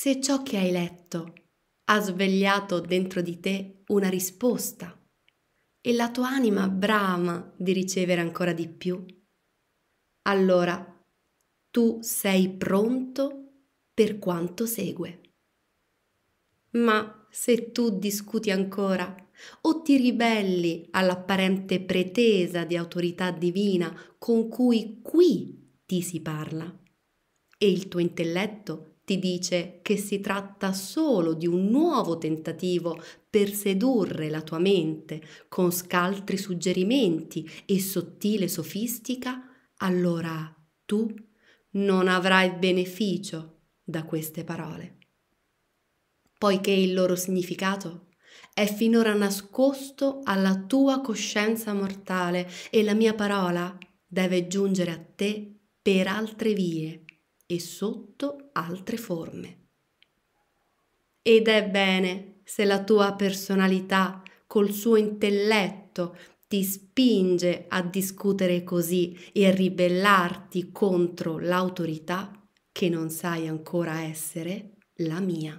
se ciò che hai letto ha svegliato dentro di te una risposta e la tua anima brama di ricevere ancora di più, allora tu sei pronto per quanto segue. Ma se tu discuti ancora o ti ribelli all'apparente pretesa di autorità divina con cui qui ti si parla e il tuo intelletto ti dice che si tratta solo di un nuovo tentativo per sedurre la tua mente con scaltri suggerimenti e sottile sofistica, allora tu non avrai beneficio da queste parole, poiché il loro significato è finora nascosto alla tua coscienza mortale e la mia parola deve giungere a te per altre vie e sotto altre forme. Ed è bene se la tua personalità, col suo intelletto, ti spinge a discutere così e a ribellarti contro l'autorità che non sai ancora essere la mia.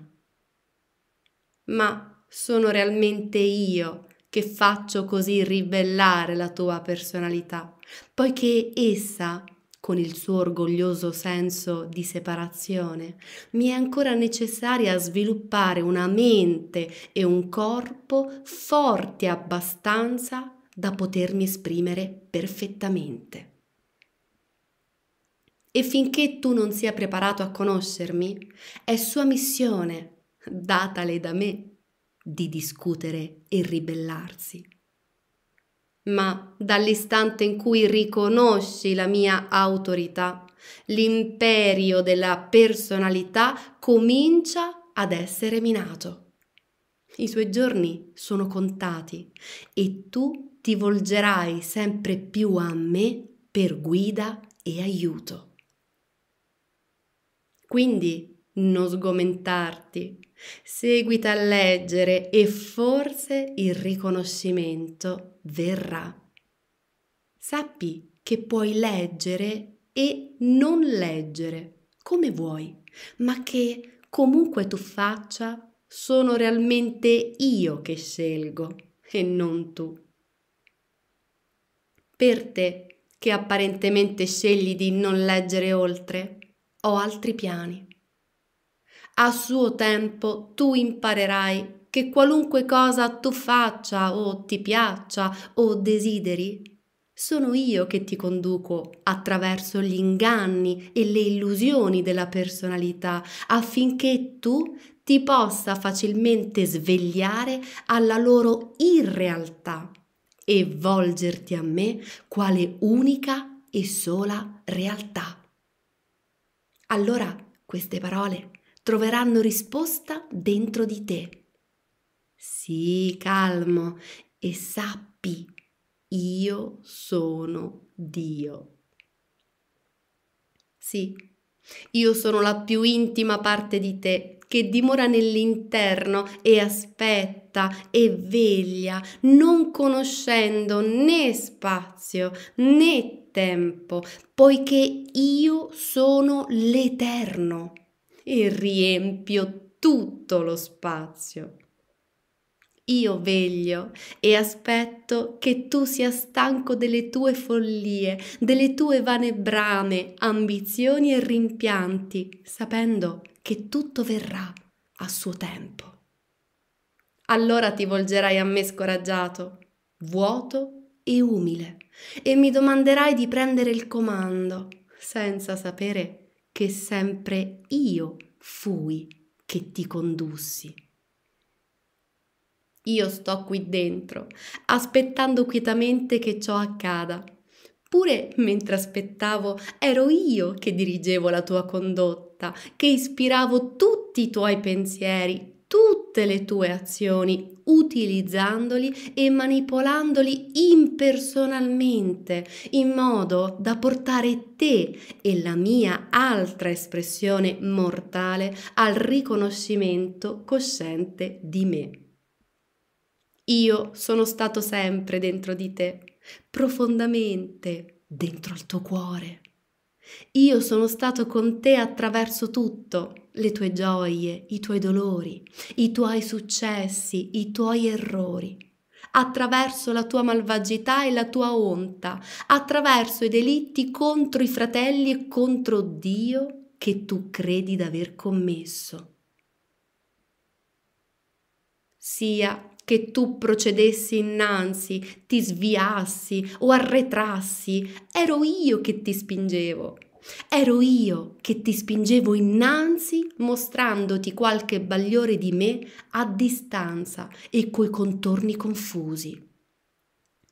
Ma sono realmente io che faccio così ribellare la tua personalità, poiché essa con il suo orgoglioso senso di separazione, mi è ancora necessaria sviluppare una mente e un corpo forti abbastanza da potermi esprimere perfettamente. E finché tu non sia preparato a conoscermi, è sua missione, datale da me, di discutere e ribellarsi ma dall'istante in cui riconosci la mia autorità, l'imperio della personalità comincia ad essere minato. I suoi giorni sono contati e tu ti volgerai sempre più a me per guida e aiuto. Quindi non sgomentarti, Seguita a leggere e forse il riconoscimento verrà. Sappi che puoi leggere e non leggere come vuoi, ma che comunque tu faccia sono realmente io che scelgo e non tu. Per te, che apparentemente scegli di non leggere oltre, ho altri piani. A suo tempo tu imparerai che qualunque cosa tu faccia o ti piaccia o desideri, sono io che ti conduco attraverso gli inganni e le illusioni della personalità affinché tu ti possa facilmente svegliare alla loro irrealtà e volgerti a me quale unica e sola realtà. Allora, queste parole troveranno risposta dentro di te. Sii calmo e sappi, io sono Dio. Sì, io sono la più intima parte di te che dimora nell'interno e aspetta e veglia, non conoscendo né spazio né tempo, poiché io sono l'Eterno e riempio tutto lo spazio. Io veglio e aspetto che tu sia stanco delle tue follie, delle tue vane brame, ambizioni e rimpianti, sapendo che tutto verrà a suo tempo. Allora ti volgerai a me scoraggiato, vuoto e umile, e mi domanderai di prendere il comando, senza sapere che sempre io fui che ti condussi. Io sto qui dentro, aspettando quietamente che ciò accada. Pure mentre aspettavo ero io che dirigevo la tua condotta, che ispiravo tutti i tuoi pensieri, tutte le tue azioni, utilizzandoli e manipolandoli impersonalmente, in modo da portare te e la mia altra espressione mortale al riconoscimento cosciente di me. Io sono stato sempre dentro di te, profondamente dentro il tuo cuore. Io sono stato con te attraverso tutto, le tue gioie, i tuoi dolori, i tuoi successi, i tuoi errori, attraverso la tua malvagità e la tua onta, attraverso i delitti contro i fratelli e contro Dio che tu credi d'aver commesso sia che tu procedessi innanzi, ti sviassi o arretrassi, ero io che ti spingevo. Ero io che ti spingevo innanzi mostrandoti qualche bagliore di me a distanza e coi contorni confusi.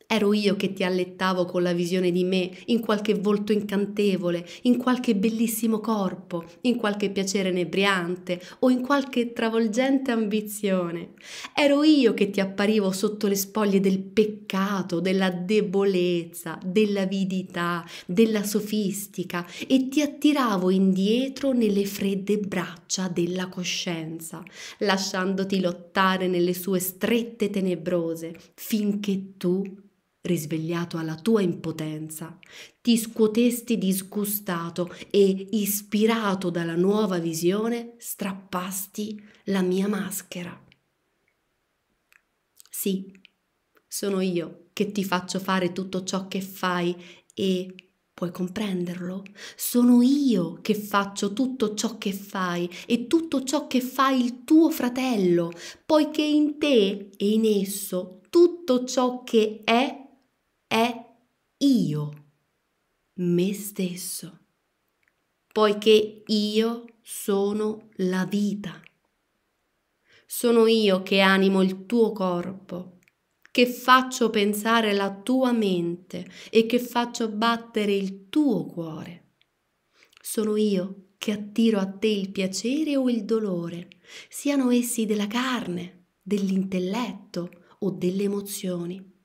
Ero io che ti allettavo con la visione di me, in qualche volto incantevole, in qualche bellissimo corpo, in qualche piacere inebriante o in qualche travolgente ambizione. Ero io che ti apparivo sotto le spoglie del peccato, della debolezza, dell'avidità, della sofistica e ti attiravo indietro nelle fredde braccia della coscienza, lasciandoti lottare nelle sue strette tenebrose, finché tu risvegliato alla tua impotenza, ti scuotesti disgustato e, ispirato dalla nuova visione, strappasti la mia maschera. Sì, sono io che ti faccio fare tutto ciò che fai e Puoi comprenderlo? Sono io che faccio tutto ciò che fai e tutto ciò che fa il tuo fratello, poiché in te e in esso tutto ciò che è io, me stesso, poiché io sono la vita. Sono io che animo il tuo corpo, che faccio pensare la tua mente e che faccio battere il tuo cuore. Sono io che attiro a te il piacere o il dolore, siano essi della carne, dell'intelletto o delle emozioni.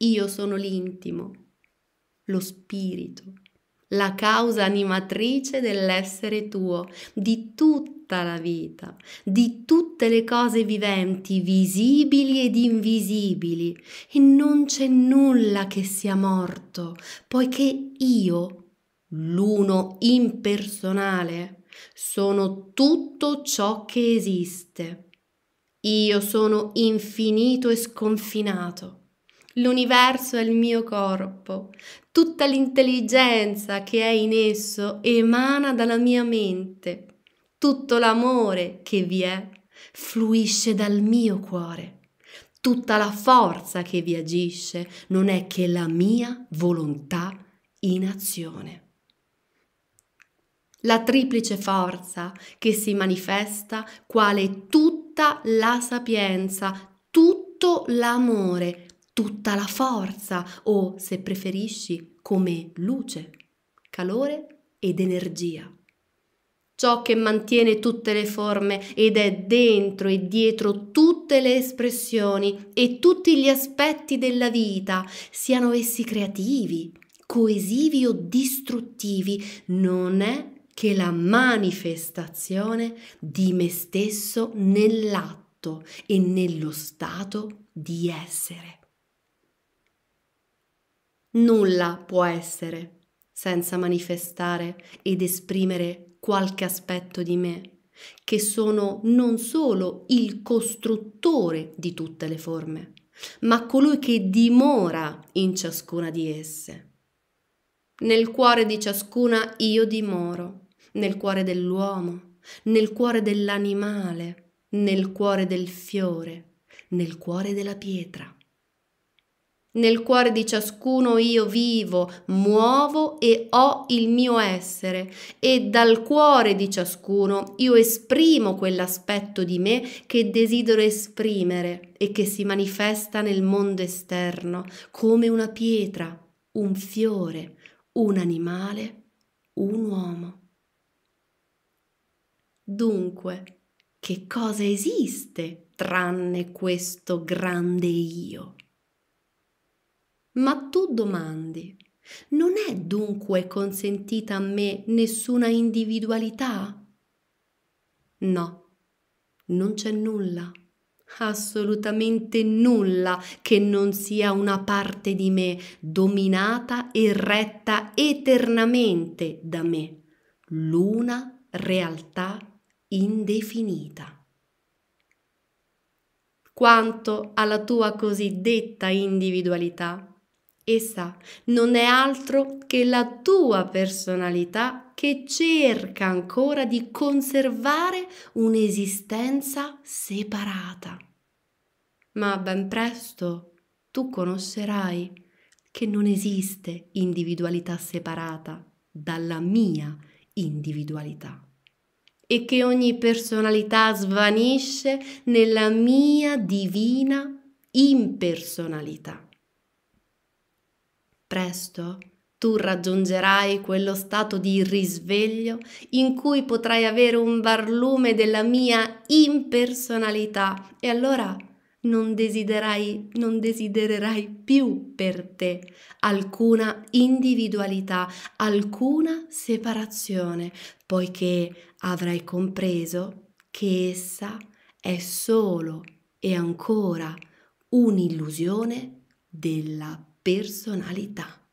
Io sono l'intimo, lo spirito, la causa animatrice dell'essere tuo, di tutta la vita, di tutte le cose viventi, visibili ed invisibili. E non c'è nulla che sia morto, poiché io, l'uno impersonale, sono tutto ciò che esiste. Io sono infinito e sconfinato. L'universo è il mio corpo. Tutta l'intelligenza che è in esso emana dalla mia mente. Tutto l'amore che vi è fluisce dal mio cuore. Tutta la forza che vi agisce non è che la mia volontà in azione. La triplice forza che si manifesta quale tutta la sapienza, tutto l'amore, tutta la forza o, se preferisci, come luce, calore ed energia. Ciò che mantiene tutte le forme ed è dentro e dietro tutte le espressioni e tutti gli aspetti della vita, siano essi creativi, coesivi o distruttivi, non è che la manifestazione di me stesso nell'atto e nello stato di essere nulla può essere senza manifestare ed esprimere qualche aspetto di me, che sono non solo il costruttore di tutte le forme, ma colui che dimora in ciascuna di esse. Nel cuore di ciascuna io dimoro, nel cuore dell'uomo, nel cuore dell'animale, nel cuore del fiore, nel cuore della pietra. Nel cuore di ciascuno io vivo, muovo e ho il mio essere e dal cuore di ciascuno io esprimo quell'aspetto di me che desidero esprimere e che si manifesta nel mondo esterno come una pietra, un fiore, un animale, un uomo. Dunque, che cosa esiste tranne questo grande io? ma tu domandi. Non è dunque consentita a me nessuna individualità? No, non c'è nulla, assolutamente nulla che non sia una parte di me dominata e retta eternamente da me, l'una realtà indefinita. Quanto alla tua cosiddetta individualità, Essa non è altro che la tua personalità che cerca ancora di conservare un'esistenza separata. Ma ben presto tu conoscerai che non esiste individualità separata dalla mia individualità e che ogni personalità svanisce nella mia divina impersonalità. Presto tu raggiungerai quello stato di risveglio in cui potrai avere un barlume della mia impersonalità e allora non desiderai, non desidererai più per te alcuna individualità, alcuna separazione, poiché avrai compreso che essa è solo e ancora un'illusione della personalità.